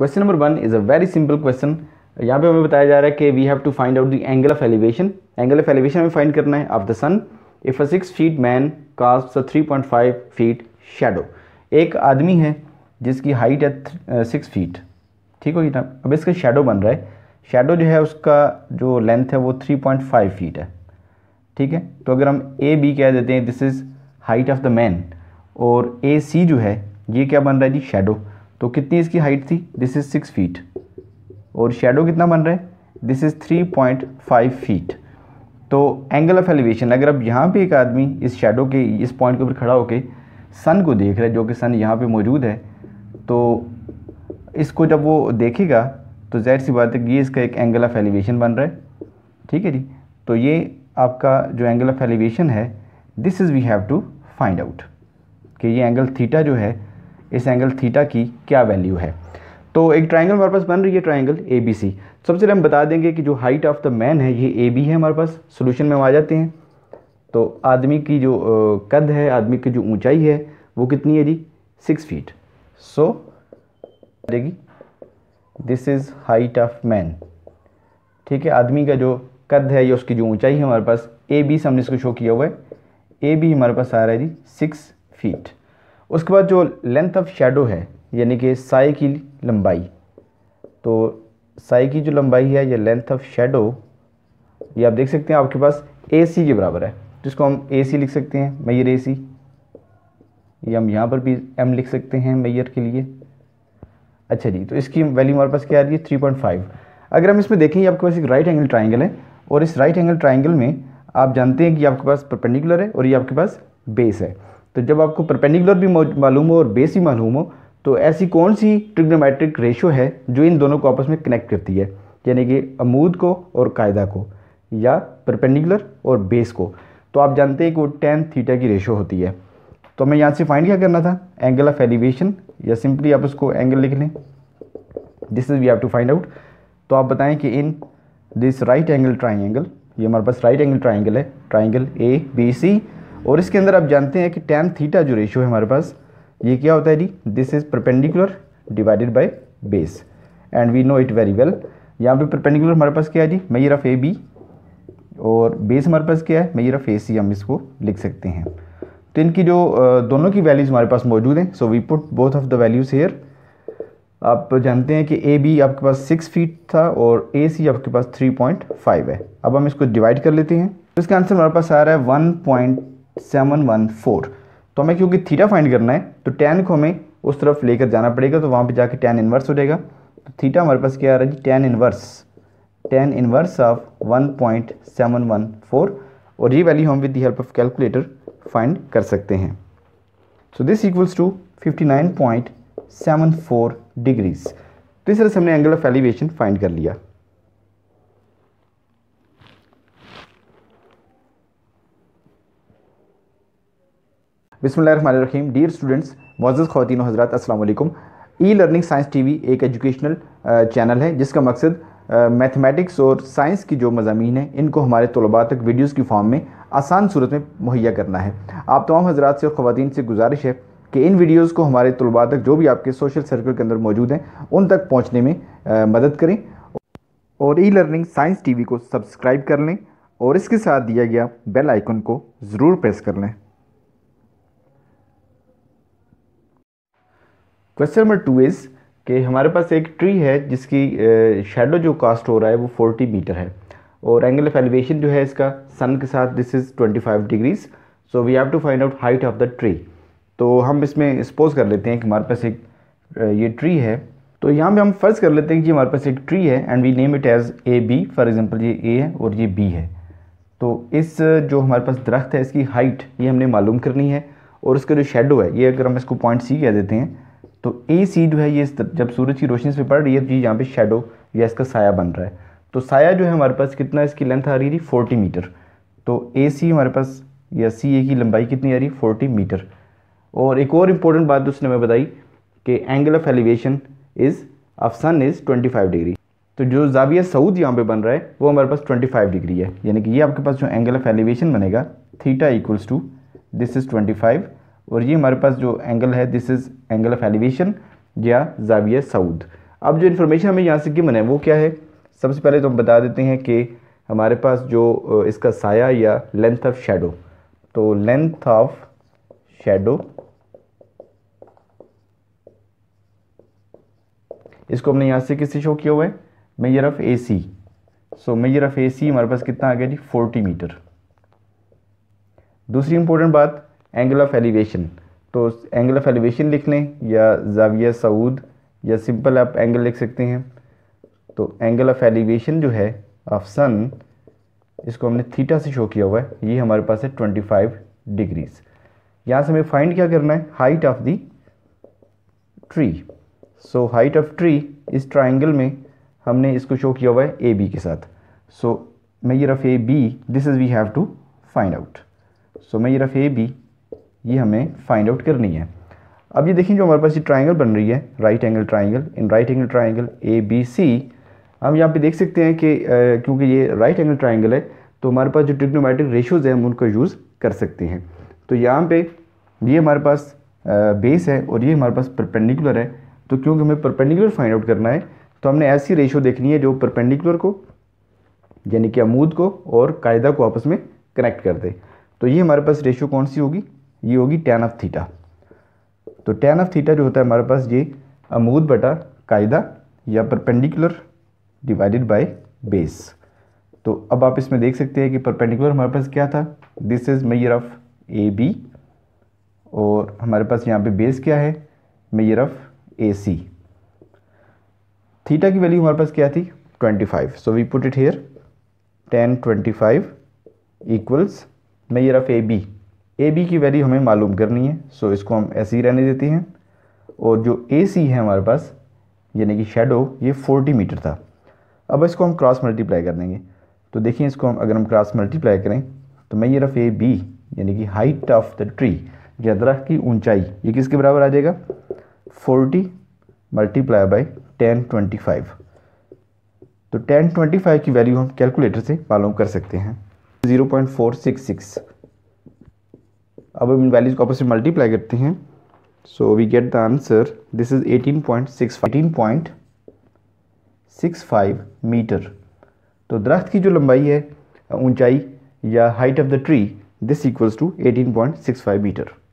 question number one is a very simple question यहाँ पे हमें बताया जा रहा है कि we have to find out the angle of elevation angle of elevation हमें फाइंड करना है of the sun if a six feet man cast three point five feet shadow एक आदमी है जिसकी हाइट है सिक्स फीट ठीक हो ना अब इसका शेडो बन रहा है शेडो जो है उसका जो लेंथ है वो थ्री पॉइंट फाइव फीट है ठीक है तो अगर हम ए बी कह देते हैं this is height of the man और ए सी जो है ये क्या बन रहा है जी शेडो तो कितनी इसकी हाइट थी दिस इज़ सिक्स फीट और शेडो कितना बन रहा है this is three point five feet तो एंगल ऑफ एलिवेशन अगर अब यहाँ पे एक आदमी इस शेडो के इस पॉइंट के ऊपर खड़ा होकर सन को देख रहा है जो कि सन यहाँ पे मौजूद है तो इसको जब वो देखेगा तो जाहिर सी बात है कि ये इसका एक एंगल ऑफ एलिवेशन बन रहा है ठीक है जी तो ये आपका जो एंगल ऑफ एलिवेशन है this is we have to find out कि ये एंगल थीटा जो है इस एंगल थीटा की क्या वैल्यू है तो एक ट्राइंगल हमारे पास बन रही है ट्राइंगल ए बी सी सबसे पहले हम बता देंगे कि जो हाइट ऑफ द मैन है ये ए बी है हमारे पास सोल्यूशन में हम आ जाते हैं तो आदमी की जो कद है आदमी की जो ऊंचाई है वो कितनी है जी सिक्स फीट सो देगी this is height of man ठीक है आदमी का जो कद है या उसकी जो ऊंचाई है हमारे पास ए बी से हमने इसको शो किया हुआ है ए बी हमारे पास आ रहा है जी सिक्स फीट उसके बाद जो लेंथ ऑफ शेडो है यानी कि साई की लंबाई तो साई की जो लंबाई है या लेंथ ऑफ शेडो ये आप देख सकते हैं आपके पास ए सी के बराबर है जिसको हम ए सी लिख सकते हैं मैयर ए सी ये हम यहाँ पर भी एम लिख सकते हैं मैयर के लिए अच्छा जी तो इसकी वैल्यू हमारे पास क्या आ रही है थ्री पॉइंट फाइव अगर हम इसमें देखें आपके पास एक राइट एंगल ट्राइंगल है और इस राइट एंगल ट्राइंगल में आप जानते हैं कि आपके पास परपेंडिकुलर है और ये आपके पास बेस है तो जब आपको परपेंडिकुलर भी मालूम हो और बेस ही मालूम हो तो ऐसी कौन सी ट्रिग्नोमेट्रिक रेशो है जो इन दोनों को आपस में कनेक्ट करती है यानी कि अमूद को और कायदा को या परपेंडिकुलर और बेस को तो आप जानते हैं कि वो टेन थीटा की रेशो होती है तो हमें यहाँ से फाइंड क्या करना था एंगल ऑफ एलिवेशन या सिंपली आप उसको एंगल लिख लें this is we have to find out तो आप बताएं कि in this right angle triangle ये हमारे पास राइट एंगल ट्राइंगल है ट्राइंगल ए बी सी और इसके अंदर आप जानते हैं कि टेन थीटा जो रेशियो है हमारे पास ये क्या होता है जी this is perpendicular divided by base and we know it very well यहाँ पे परपेंडिकुलर हमारे पास क्या है जी मेयर ऑफ ए बी और बेस हमारे पास क्या है मेयर ऑफ ए सी हम इसको लिख सकते हैं तो इनकी जो दोनों की वैल्यूज़ हमारे पास मौजूद हैं so we put both of the values here आप जानते हैं कि ए बी आपके पास सिक्स फीट था और ए सी आपके पास थ्री पॉइंट फाइव है अब हम इसको डिवाइड कर लेते हैं तो इसका आंसर हमारे पास आ रहा है one point seven one four तो हमें क्योंकि थीटा फाइंड करना है तो टेन को हमें उस तरफ लेकर जाना पड़ेगा तो वहाँ पे जाके टेन इन्वर्स हो जाएगा तो थीटा हमारे पास क्या आ रहा है जी tan inverse tan inverse of one point seven one four और ये वैल्यू हम with the help of calculator find कर सकते हैं so this equals to fifty nine point seven four degrees तो इस तरह से हमने एंगल ऑफ एलिवेशन फाइंड कर लिया बिसमीम डियर स्टूडेंट्स मोज़ खातिन Hazra Aslam e learning science TV वी एक एजुकेशनल चैनल है जिसका मकसद मैथमेटिक्स और साइंस की जो मजामी हैं इनको हमारे तलबा तक वीडियोज़ की फॉर्म में आसान सूरत में मुहैया करना है आप तमाम हजरात से और ख़वान से गुजारिश है कि इन वीडियोज़ को हमारे तलबा तक जो भी आपके सोशल सर्कल के अंदर मौजूद हैं उन तक पहुँचने में आ, मदद करें और ई लर्निंग साइंस टी वी को सब्सक्राइब कर लें और इसके साथ दिया गया बेल आइकन को ज़रूर प्रेस कर लें क्वेश्चन नंबर टू इज़ कि हमारे पास एक ट्री है जिसकी शेडो जो कास्ट हो रहा है वो फोर्टी मीटर है और एंगल ऑफ एलिवेशन जो है इसका सन के साथ this is twenty five degrees so we have to find out height of the tree तो हम इसमें सपोज कर लेते हैं कि हमारे पास एक ये ट्री है तो यहाँ पे हम फर्ज कर लेते हैं कि जी हमारे पास एक ट्री है and we name it as A B for example ये ए है और ये बी है तो इस जो हमारे पास दरख्त है इसकी हाइट ये हमने मालूम करनी है और उसका जो शेडो है ये अगर हम इसको पॉइंट सी कह देते हैं तो ए सी जो है ये जब सूरज की रोशनी से पड़ रही है तो यहाँ पे शेडो या इसका साया बन रहा है तो साया जो है हमारे पास कितना इसकी लेंथ आ रही थी फोर्टी मीटर तो ए सी हमारे पास या सी ए की लंबाई कितनी आ रही फोर्टी मीटर और एक और इम्पोर्टेंट बात उसने हमें बताई कि angle of elevation is of sun is twenty five degree तो जो जाविया सऊद यहाँ पे बन रहा है वो हमारे पास 25 डिग्री है यानी कि ये आपके पास जो एंगल ऑफ एलिवेशन बनेगा theta equals to this is और ये हमारे पास जो एंगल है this is angle of elevation या जाविया साउद अब जो इन्फॉर्मेशन हमें यहाँ से गिवन है वो क्या है सबसे पहले तो हम बता देते हैं कि हमारे पास जो इसका साया या लेंथ ऑफ शेडो तो लेंथ ऑफ शेडो इसको हमने यहाँ से किससे शो किया हुआ है measure of A C so measure of A C हमारे पास कितना आ गया जी फोर्टी मीटर दूसरी इंपॉर्टेंट बात एंगल ऑफ एलिवेशन तो एंगल ऑफ एलिवेशन लिख लें या जाविया सऊद या सिंपल आप एंगल लिख सकते हैं तो एंगल ऑफ एलिवेशन जो है ऑफ सन इसको हमने थीटा से शो किया हुआ है ये हमारे पास है ट्वेंटी फाइव डिग्रीज यहाँ से हमें फाइंड क्या करना है height of the tree so height of tree इस ट्राइंगल में हमने इसको शो किया हुआ है ए बी के साथ सो मई of A B this is we have to find out so measure of A B ये हमें फाइंड आउट करनी है अब ये देखिए जो हमारे पास ये ट्राइंगल बन रही है right angle triangle in right angle triangle A B C हम यहाँ पे देख सकते हैं कि क्योंकि ये राइट एंगल ट्राइंगल है तो हमारे पास जो ट्रिग्नोमेट्रिक रेशियोज़ हैं हम उनको यूज़ कर सकते हैं तो यहाँ पे ये हमारे पास बेस है और ये हमारे पास परपेंडिकुलर है तो क्योंकि हमें परपेंडिकुलर फाइंड आउट करना है तो हमने ऐसी रेशियो देखनी है जो परपेंडिकुलर को यानी कि अमूद को और कायदा को आपस में कनेक्ट कर दे तो ये हमारे पास रेशियो कौन सी होगी ये होगी टेन ऑफ थीटा तो टेन ऑफ थीटा जो होता है हमारे पास ये अमूद बटा कायदा या परपेंडिकुलर डिवाइडेड बाय बेस तो अब आप इसमें देख सकते हैं कि परपेंडिकुलर हमारे पास क्या था this is measure of A B और हमारे पास यहाँ पे बेस क्या है measure of A C theta की वैल्यू हमारे पास क्या थी 25 so we put it here tan twenty five equals measure of A B A B की वैल्यू हमें मालूम करनी है सो इसको हम ऐसे ही e रहने देते हैं और जो ए सी है हमारे पास यानी कि शेडो ये 40 मीटर था अब इसको हम क्रॉस मल्टीप्लाई कर देंगे तो देखिए इसको हम अगर हम क्रॉस मल्टीप्लाई करें तो मैं ये रफ ए बी यानी कि हाइट ऑफ द ट्री या दरख की ऊंचाई ये किसके बराबर आ जाएगा 40 multiply by tan twenty five तो टेन ट्वेंटी फाइव की वैल्यू हम कैलकुलेटर से मालूम कर सकते हैं zero point four six six अब हम इन वैल्यूज को आपस में मल्टीप्लाई करते हैं so we get the answer this is 18.65 five metre तो दरख्त की जो लंबाई है ऊंचाई या height of the tree this equals to 18.65 metre